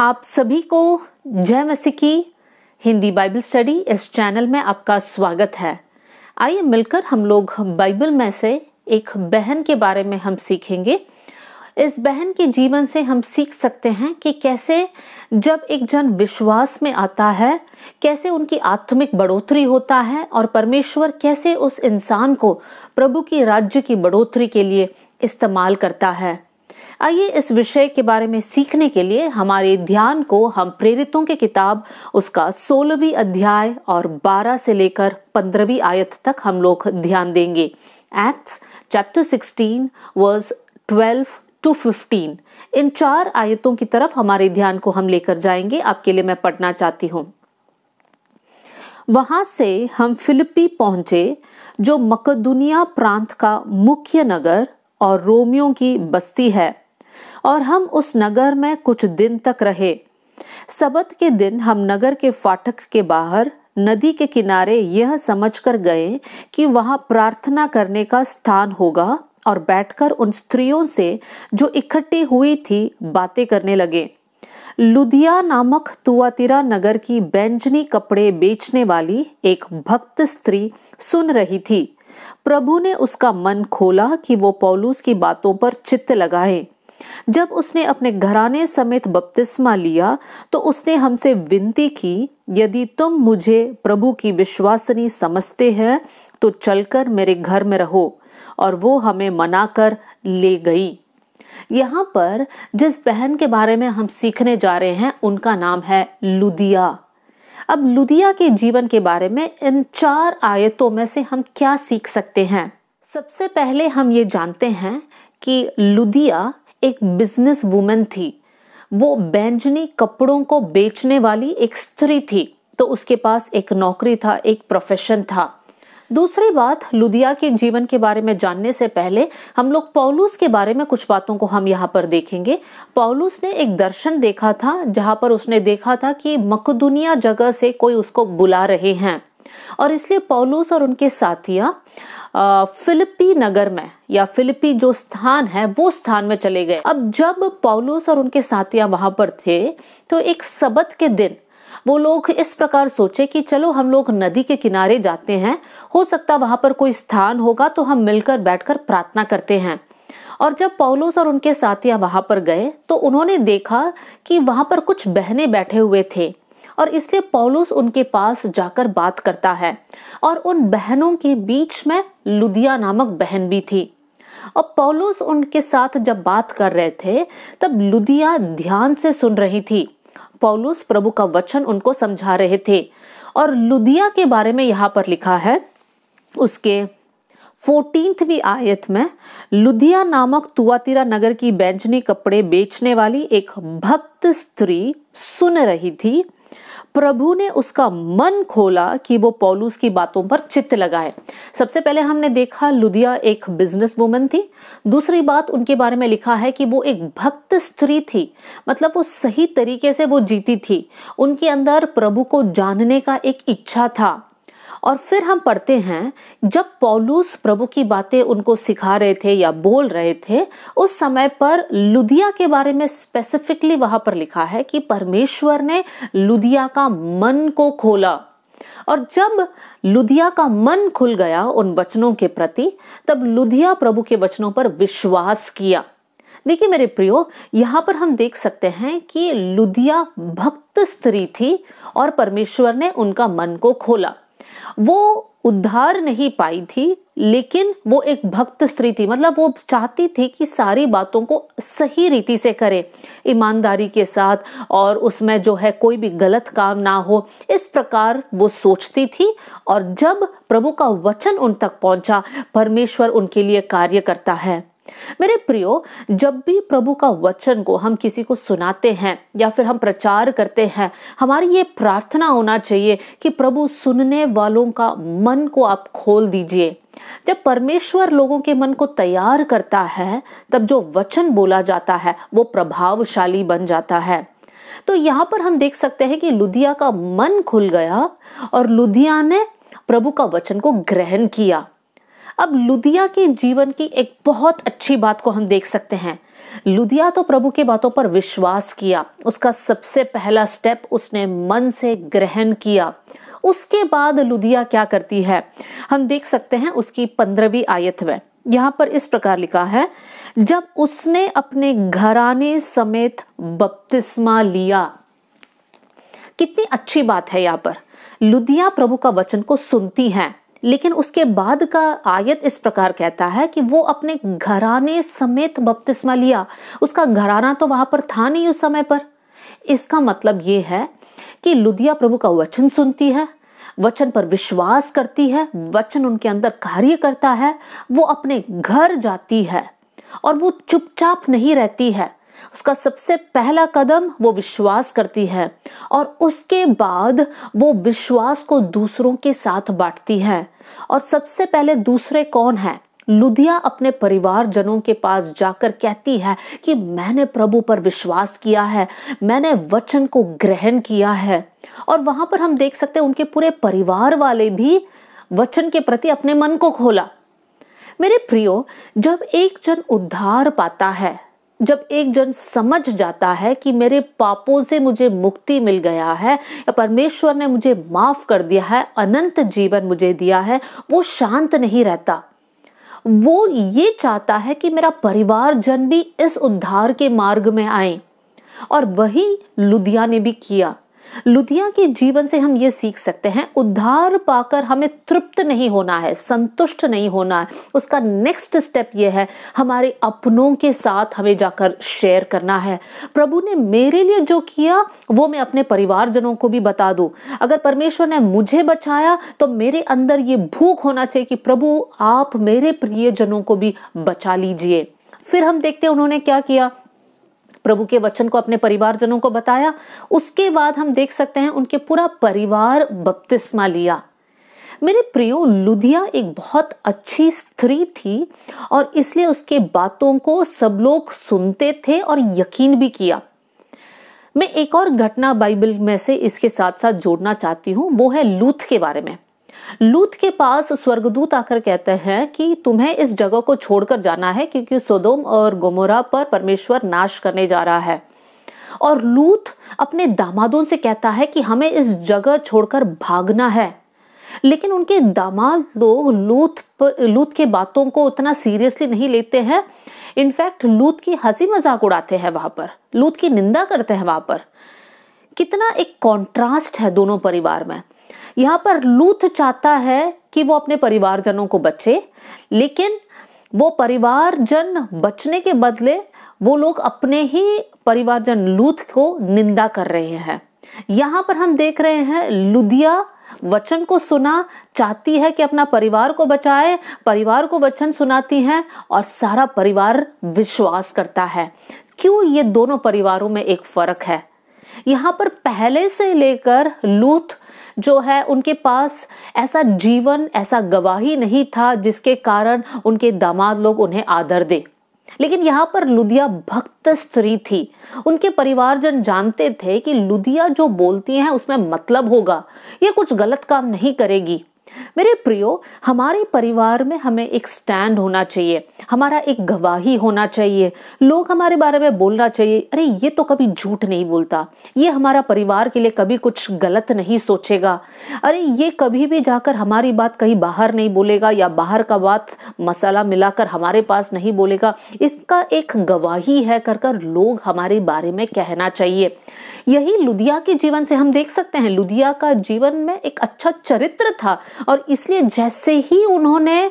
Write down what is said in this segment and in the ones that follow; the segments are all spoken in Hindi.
आप सभी को जय मसीह की हिंदी बाइबल स्टडी इस चैनल में आपका स्वागत है आइए मिलकर हम लोग बाइबल में से एक बहन के बारे में हम सीखेंगे इस बहन के जीवन से हम सीख सकते हैं कि कैसे जब एक जन विश्वास में आता है कैसे उनकी आत्मिक बढ़ोतरी होता है और परमेश्वर कैसे उस इंसान को प्रभु के राज्य की बढ़ोतरी के लिए इस्तेमाल करता है आइए इस विषय के बारे में सीखने के लिए हमारे ध्यान को हम प्रेरितों की किताब उसका सोलहवीं अध्याय और बारह से लेकर पंद्रहवीं आयत तक हम लोग ध्यान देंगे Acts chapter sixteen verse twelve to fifteen इन चार आयतों की तरफ हमारे ध्यान को हम लेकर जाएंगे आपके लिए मैं पढ़ना चाहती हूँ वहां से हम फिलिपी पहुंचे जो मकदुनिया प्रांत का मुख्य नगर और रोमियो की बस्ती है और हम उस नगर में कुछ दिन तक रहे सबत के दिन हम नगर के फाटक के बाहर नदी के किनारे यह समझकर गए कि वहां प्रार्थना करने का स्थान होगा और बैठकर उन स्त्रियों से जो इकट्ठी हुई थी बातें करने लगे लुधिया नामक तुआतिरा नगर की बैंजनी कपड़े बेचने वाली एक भक्त स्त्री सुन रही थी प्रभु ने उसका मन खोला कि वो पौलूस की बातों पर चित्त लगाए जब उसने अपने घराने समेत बपतिस्मा लिया तो उसने हमसे विनती की यदि तुम मुझे प्रभु की विश्वासनी समझते हैं तो चलकर मेरे घर में रहो और वो हमें मना कर ले गई यहाँ पर जिस बहन के बारे में हम सीखने जा रहे हैं उनका नाम है लुदिया अब लुदिया के जीवन के बारे में इन चार आयतों में से हम क्या सीख सकते हैं सबसे पहले हम ये जानते हैं कि लुदिया एक बिजनेस वूमेन थी वो बैंजनी कपड़ों को बेचने वाली एक स्त्री थी तो उसके पास एक नौकरी था एक प्रोफेशन था दूसरी बात लुदिया के जीवन के बारे में जानने से पहले हम लोग पौलूस के बारे में कुछ बातों को हम यहाँ पर देखेंगे पौलूस ने एक दर्शन देखा था जहाँ पर उसने देखा था कि मकदुनिया जगह से कोई उसको बुला रहे हैं और इसलिए पौलूस और उनके साथियाँ फिलिपी नगर में या फिलिपी जो स्थान है वो स्थान में चले गए अब जब पौलूस और उनके साथियाँ वहाँ पर थे तो एक सबत के दिन वो लोग इस प्रकार सोचे कि चलो हम लोग नदी के किनारे जाते हैं हो सकता वहाँ पर कोई स्थान होगा तो हम मिलकर बैठकर प्रार्थना करते हैं और जब पौलुस और उनके साथियाँ वहाँ पर गए तो उन्होंने देखा कि वहाँ पर कुछ बहने बैठे हुए थे और इसलिए पौलुस उनके पास जाकर बात करता है और उन बहनों के बीच में लुदिया नामक बहन भी थी और पौलुस उनके साथ जब बात कर रहे थे तब लुदिया ध्यान से सुन रही थी पौलुस प्रभु का वचन उनको समझा रहे थे और लुदिया के बारे में यहाँ पर लिखा है उसके फोर्टीनवी आयत में लुधिया नामक तुआतीरा नगर की बैंजनी कपड़े बेचने वाली एक भक्त स्त्री सुन रही थी प्रभु ने उसका मन खोला कि वो पॉलूस की बातों पर चित्त लगाए सबसे पहले हमने देखा लुधिया एक बिजनेस वुमन थी दूसरी बात उनके बारे में लिखा है कि वो एक भक्त स्त्री थी मतलब वो सही तरीके से वो जीती थी उनके अंदर प्रभु को जानने का एक इच्छा था और फिर हम पढ़ते हैं जब पौलूस प्रभु की बातें उनको सिखा रहे थे या बोल रहे थे उस समय पर लुधिया के बारे में स्पेसिफिकली वहां पर लिखा है कि परमेश्वर ने लुधिया का मन को खोला और जब लुधिया का मन खुल गया उन वचनों के प्रति तब लुधिया प्रभु के वचनों पर विश्वास किया देखिए मेरे प्रियो यहाँ पर हम देख सकते हैं कि लुधिया भक्त स्त्री थी और परमेश्वर ने उनका मन को खोला वो उद्धार नहीं पाई थी लेकिन वो एक भक्त स्त्री थी मतलब वो चाहती थी कि सारी बातों को सही रीति से करे ईमानदारी के साथ और उसमें जो है कोई भी गलत काम ना हो इस प्रकार वो सोचती थी और जब प्रभु का वचन उन तक पहुंचा परमेश्वर उनके लिए कार्य करता है मेरे प्रियो जब भी प्रभु का वचन को हम किसी को सुनाते हैं या फिर हम प्रचार करते हैं हमारी ये प्रार्थना होना चाहिए कि प्रभु सुनने वालों का मन को आप खोल दीजिए जब परमेश्वर लोगों के मन को तैयार करता है तब जो वचन बोला जाता है वो प्रभावशाली बन जाता है तो यहाँ पर हम देख सकते हैं कि लुधिया का मन खुल गया और लुधिया ने प्रभु का वचन को ग्रहण किया अब लुधिया के जीवन की एक बहुत अच्छी बात को हम देख सकते हैं लुधिया तो प्रभु की बातों पर विश्वास किया उसका सबसे पहला स्टेप उसने मन से ग्रहण किया उसके बाद लुधिया क्या करती है हम देख सकते हैं उसकी पंद्रहवीं आयत में यहां पर इस प्रकार लिखा है जब उसने अपने घराने समेत बपतिस्मा लिया कितनी अच्छी बात है यहाँ पर लुधिया प्रभु का वचन को सुनती है लेकिन उसके बाद का आयत इस प्रकार कहता है कि वो अपने घराने समेत बपतिस्मा लिया उसका घराना तो वहां पर था नहीं उस समय पर इसका मतलब ये है कि लुधिया प्रभु का वचन सुनती है वचन पर विश्वास करती है वचन उनके अंदर कार्य करता है वो अपने घर जाती है और वो चुपचाप नहीं रहती है उसका सबसे पहला कदम वो विश्वास करती है और उसके बाद वो विश्वास को दूसरों के साथ बांटती है और सबसे पहले दूसरे कौन है लुधिया अपने परिवार जनों के पास जाकर कहती है कि मैंने प्रभु पर विश्वास किया है मैंने वचन को ग्रहण किया है और वहां पर हम देख सकते हैं उनके पूरे परिवार वाले भी वचन के प्रति अपने मन को खोला मेरे प्रियो जब एक जन उद्धार पाता है जब एक जन समझ जाता है कि मेरे पापों से मुझे मुक्ति मिल गया है या परमेश्वर ने मुझे माफ़ कर दिया है अनंत जीवन मुझे दिया है वो शांत नहीं रहता वो ये चाहता है कि मेरा परिवार जन भी इस उद्धार के मार्ग में आए और वही लुधिया ने भी किया लुधिया के जीवन से हम ये सीख सकते हैं उद्धार पाकर हमें तृप्त नहीं होना है संतुष्ट नहीं होना है उसका नेक्स्ट स्टेप ये है हमारे अपनों के साथ हमें जाकर शेयर करना है प्रभु ने मेरे लिए जो किया वो मैं अपने परिवारजनों को भी बता दूँ अगर परमेश्वर ने मुझे बचाया तो मेरे अंदर ये भूख होना चाहिए कि प्रभु आप मेरे प्रियजनों को भी बचा लीजिए फिर हम देखते हैं उन्होंने क्या किया प्रभु के वचन को अपने परिवारजनों को बताया उसके बाद हम देख सकते हैं उनके पूरा परिवार बपतिस्मा लिया मेरे प्रियो लुधिया एक बहुत अच्छी स्त्री थी और इसलिए उसके बातों को सब लोग सुनते थे और यकीन भी किया मैं एक और घटना बाइबल में से इसके साथ साथ जोड़ना चाहती हूँ वो है लूथ के बारे में लूत के पास स्वर्गदूत आकर कहते हैं कि तुम्हें इस जगह को छोड़कर जाना है क्योंकि सोदोम और गोमोरा पर परमेश्वर नाश करने जा रहा है और लूत अपने दामादों से कहता है कि हमें इस जगह छोड़कर भागना है लेकिन उनके दामाद लोग लूत लूत के बातों को उतना सीरियसली नहीं लेते हैं इनफैक्ट लूत की हंसी मजाक उड़ाते हैं वहां पर लूत की निंदा करते हैं वहां पर कितना एक कॉन्ट्रास्ट है दोनों परिवार में यहाँ पर लूथ चाहता है कि वो अपने परिवारजनों को बचे लेकिन वो परिवारजन बचने के बदले वो लोग अपने ही परिवारजन लूथ को निंदा कर रहे हैं यहाँ पर हम देख रहे हैं लुधिया वचन को सुना चाहती है कि अपना परिवार को बचाए परिवार को वचन सुनाती है और सारा परिवार विश्वास करता है क्यों ये दोनों परिवारों में एक फर्क है यहाँ पर पहले से लेकर लूथ जो है उनके पास ऐसा जीवन ऐसा गवाही नहीं था जिसके कारण उनके दामाद लोग उन्हें आदर दे लेकिन यहाँ पर लुधिया भक्त स्त्री थी उनके परिवारजन जानते थे कि लुधिया जो बोलती हैं उसमें मतलब होगा ये कुछ गलत काम नहीं करेगी मेरे प्रियो हमारे परिवार में हमें एक स्टैंड होना चाहिए हमारा एक गवाही होना चाहिए लोग हमारे बारे में बोलना चाहिए अरे ये तो कभी झूठ नहीं बोलता ये हमारा परिवार के लिए कभी कुछ गलत नहीं सोचेगा अरे ये कभी भी जाकर हमारी बात कहीं बाहर नहीं बोलेगा या बाहर का बात मसाला मिलाकर हमारे पास नहीं बोलेगा इसका एक गवाही है कर कर लोग हमारे बारे में कहना चाहिए यही लुधिया के जीवन से हम देख सकते हैं लुधिया का जीवन में एक अच्छा चरित्र था और इसलिए जैसे ही उन्होंने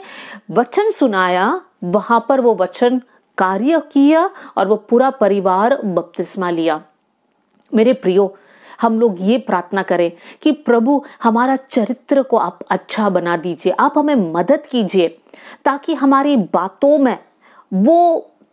वचन सुनाया वहां पर वो वचन कार्य किया और वो पूरा परिवार बपतिस्मा लिया मेरे प्रियो हम लोग ये प्रार्थना करें कि प्रभु हमारा चरित्र को आप अच्छा बना दीजिए आप हमें मदद कीजिए ताकि हमारी बातों में वो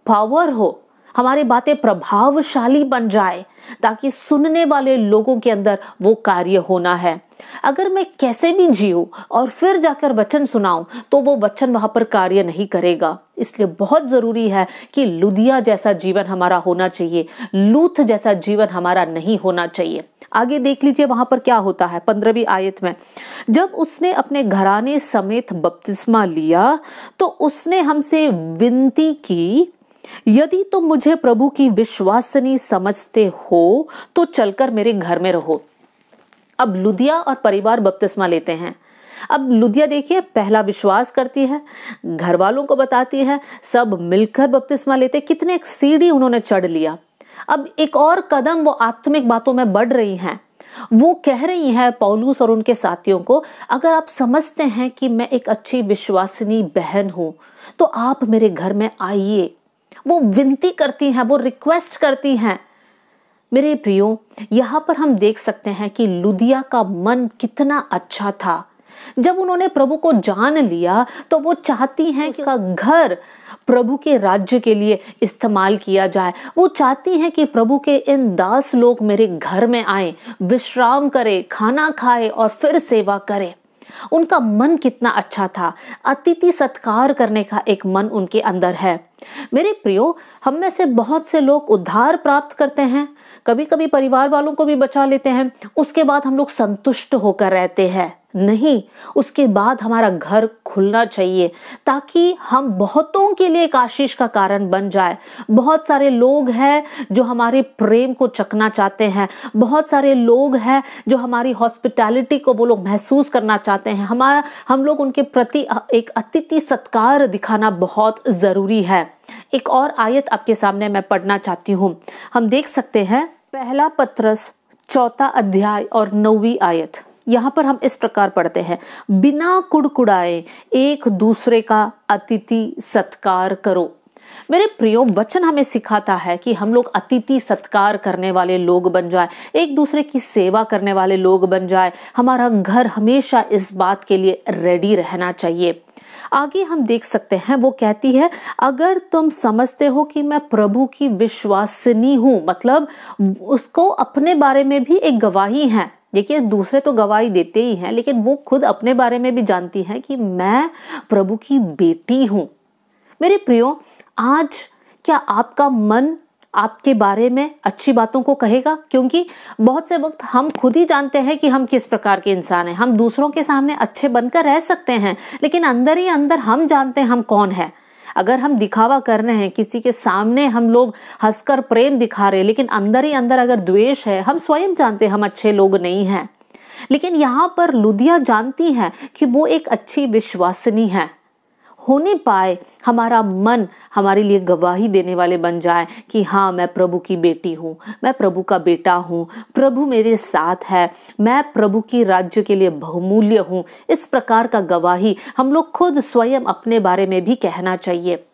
पावर हो हमारी बातें प्रभावशाली बन जाए ताकि सुनने वाले लोगों के अंदर वो कार्य होना है अगर मैं कैसे भी जीव और फिर जाकर वचन सुनाऊं तो वो वचन वहां पर कार्य नहीं करेगा इसलिए बहुत ज़रूरी है कि लुधिया जैसा जीवन हमारा होना चाहिए लूथ जैसा जीवन हमारा नहीं होना चाहिए आगे देख लीजिए वहां पर क्या होता है पंद्रहवीं आयत में जब उसने अपने घराने समेत बपतिस्मा लिया तो उसने हमसे विनती की यदि तुम तो मुझे प्रभु की विश्वासनी समझते हो तो चलकर मेरे घर में रहो अब लुधिया और परिवार बपतिस्मा लेते हैं अब लुधिया देखिए पहला विश्वास करती है घर वालों को बताती है सब मिलकर बपतिस्मा लेते कितने सीढ़ी उन्होंने चढ़ लिया अब एक और कदम वो आत्मिक बातों में बढ़ रही हैं वो कह रही हैं पौलूस और उनके साथियों को अगर आप समझते हैं कि मैं एक अच्छी विश्वासनी बहन हूं तो आप मेरे घर में आइए वो विनती करती हैं वो रिक्वेस्ट करती हैं मेरे प्रियो यहाँ पर हम देख सकते हैं कि लुधिया का मन कितना अच्छा था जब उन्होंने प्रभु को जान लिया तो वो चाहती हैं कि उसका घर प्रभु के राज्य के लिए इस्तेमाल किया जाए वो चाहती हैं कि प्रभु के इन दास लोग मेरे घर में आए विश्राम करें खाना खाए और फिर सेवा करें उनका मन कितना अच्छा था अतिथि सत्कार करने का एक मन उनके अंदर है मेरे प्रियो हम में से बहुत से लोग उद्धार प्राप्त करते हैं कभी कभी परिवार वालों को भी बचा लेते हैं उसके बाद हम लोग संतुष्ट होकर रहते हैं नहीं उसके बाद हमारा घर खुलना चाहिए ताकि हम बहुतों के लिए एक आशीष का कारण बन जाए बहुत सारे लोग हैं जो हमारे प्रेम को चखना चाहते हैं बहुत सारे लोग हैं जो हमारी हॉस्पिटैलिटी को वो लोग महसूस करना चाहते हैं हमारा हम लोग उनके प्रति एक अतिथि सत्कार दिखाना बहुत ज़रूरी है एक और आयत आपके सामने मैं पढ़ना चाहती हूँ हम देख सकते हैं पहला पत्रस चौथा अध्याय और नौवीं आयत यहाँ पर हम इस प्रकार पढ़ते हैं बिना कुड़कुड़ाए एक दूसरे का अतिथि सत्कार करो मेरे प्रियो वचन हमें सिखाता है कि हम लोग अतिथि सत्कार करने वाले लोग बन जाए एक दूसरे की सेवा करने वाले लोग बन जाए हमारा घर हमेशा इस बात के लिए रेडी रहना चाहिए आगे हम देख सकते हैं वो कहती है अगर तुम समझते हो कि मैं प्रभु की विश्वासिनी हूं मतलब उसको अपने बारे में भी एक गवाही है देखिए दूसरे तो गवाही देते ही हैं लेकिन वो खुद अपने बारे में भी जानती हैं कि मैं प्रभु की बेटी हूँ मेरे प्रियो आज क्या आपका मन आपके बारे में अच्छी बातों को कहेगा क्योंकि बहुत से वक्त हम खुद ही जानते हैं कि हम किस प्रकार के इंसान हैं हम दूसरों के सामने अच्छे बनकर रह सकते हैं लेकिन अंदर ही अंदर हम जानते हैं हम कौन है अगर हम दिखावा कर रहे हैं किसी के सामने हम लोग हंसकर प्रेम दिखा रहे हैं लेकिन अंदर ही अंदर अगर द्वेष है हम स्वयं जानते हैं हम अच्छे लोग नहीं हैं लेकिन यहाँ पर लुधिया जानती है कि वो एक अच्छी विश्वासनी है होने पाए हमारा मन हमारे लिए गवाही देने वाले बन जाए कि हाँ मैं प्रभु की बेटी हूँ मैं प्रभु का बेटा हूँ प्रभु मेरे साथ है मैं प्रभु की राज्य के लिए बहुमूल्य हूँ इस प्रकार का गवाही हम लोग खुद स्वयं अपने बारे में भी कहना चाहिए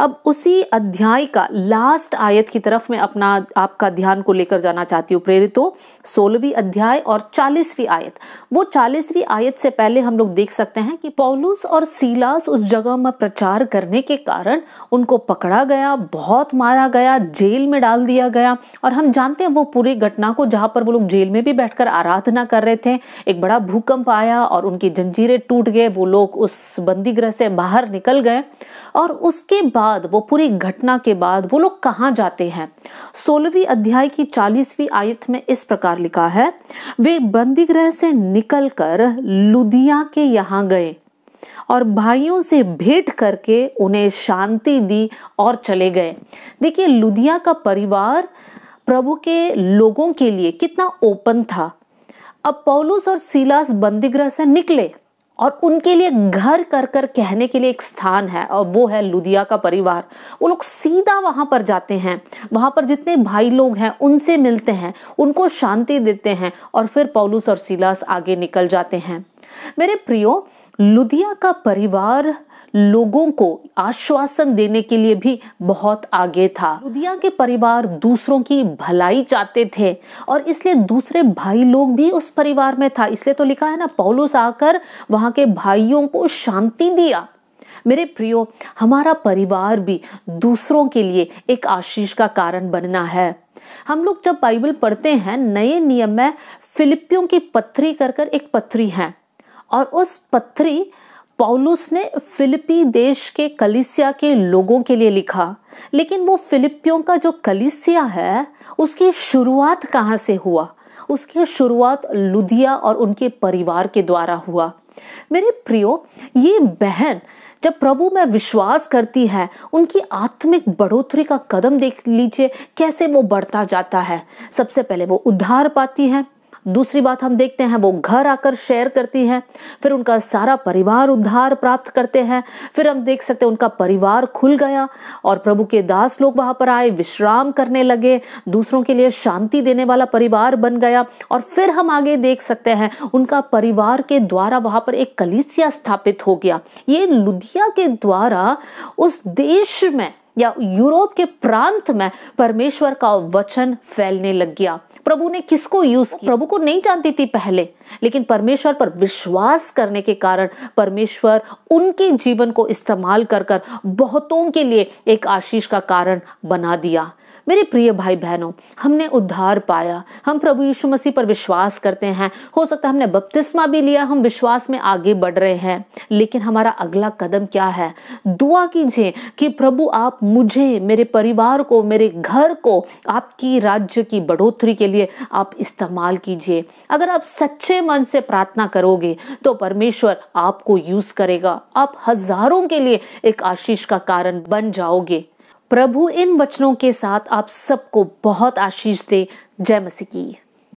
अब उसी अध्याय का लास्ट आयत की तरफ मैं अपना आपका ध्यान को लेकर जाना चाहती हूँ प्रेरितों सोलहवीं अध्याय और चालीसवीं आयत वो चालीसवीं आयत से पहले हम लोग देख सकते हैं कि पौलुस और सीलास उस जगह में प्रचार करने के कारण उनको पकड़ा गया बहुत मारा गया जेल में डाल दिया गया और हम जानते हैं वो पूरी घटना को जहाँ पर वो लोग जेल में भी बैठकर आराधना कर रहे थे एक बड़ा भूकंप आया और उनकी जंजीरें टूट गए वो लोग उस बंदीगृह से बाहर निकल गए और उसके बाद वो पूरी घटना के बाद वो लोग कहाँ जाते हैं सोलहवीं अध्याय की चालीसवीं आयत में इस प्रकार लिखा है वे बंदीगृह से निकलकर लुधिया के यहाँ गए और भाइयों से भेंट करके उन्हें शांति दी और चले गए देखिए लुधिया का परिवार प्रभु के लोगों के लिए कितना ओपन था अब पौलुस और सीलास बंदीगृह से निकले और उनके लिए घर कर कर कहने के लिए एक स्थान है और वो है लुधिया का परिवार वो लोग सीधा वहाँ पर जाते हैं वहाँ पर जितने भाई लोग हैं उनसे मिलते हैं उनको शांति देते हैं और फिर पौलुस और सिलास आगे निकल जाते हैं मेरे प्रियो लुधिया का परिवार लोगों को आश्वासन देने के लिए भी बहुत आगे था लुधिया के परिवार दूसरों की भलाई चाहते थे और इसलिए दूसरे भाई लोग भी उस परिवार में था इसलिए तो लिखा है ना पौलुस आकर वहां के भाइयों को शांति दिया मेरे प्रियो हमारा परिवार भी दूसरों के लिए एक आशीष का कारण बनना है हम लोग जब बाइबल पढ़ते हैं नए नियम में फिलिपियों की पत्थरी कर कर एक पत्थरी है और उस पत्थरी पॉलुस ने फिलिपी देश के कलिसिया के लोगों के लिए लिखा लेकिन वो फिलिपियों का जो कलिसिया है उसकी शुरुआत कहाँ से हुआ उसकी शुरुआत लुधिया और उनके परिवार के द्वारा हुआ मेरे प्रियो ये बहन जब प्रभु में विश्वास करती है उनकी आत्मिक बढ़ोतरी का कदम देख लीजिए कैसे वो बढ़ता जाता है सबसे पहले वो उद्धार पाती है दूसरी बात हम देखते हैं वो घर आकर शेयर करती हैं फिर उनका सारा परिवार उद्धार प्राप्त करते हैं फिर हम देख सकते हैं उनका परिवार खुल गया और प्रभु के दास लोग वहाँ पर आए विश्राम करने लगे दूसरों के लिए शांति देने वाला परिवार बन गया और फिर हम आगे देख सकते हैं उनका परिवार के द्वारा वहाँ पर एक कलिसिया स्थापित हो गया ये लुधिया के द्वारा उस देश में या यूरोप के प्रांत में परमेश्वर का वचन फैलने लग गया प्रभु ने किसको यूज किया प्रभु को नहीं जानती थी पहले लेकिन परमेश्वर पर विश्वास करने के कारण परमेश्वर उनके जीवन को इस्तेमाल कर कर बहुतों के लिए एक आशीष का कारण बना दिया मेरे प्रिय भाई बहनों हमने उद्धार पाया हम प्रभु यीशु मसीह पर विश्वास करते हैं हो सकता है हमने बपतिस्मा भी लिया हम विश्वास में आगे बढ़ रहे हैं लेकिन हमारा अगला कदम क्या है दुआ कीजिए कि प्रभु आप मुझे मेरे परिवार को मेरे घर को आपकी राज्य की बढ़ोतरी के लिए आप इस्तेमाल कीजिए अगर आप सच्चे मन से प्रार्थना करोगे तो परमेश्वर आपको यूज करेगा आप हजारों के लिए एक आशीष का कारण बन जाओगे प्रभु इन वचनों के साथ आप सबको बहुत आशीष दे जय मसीह की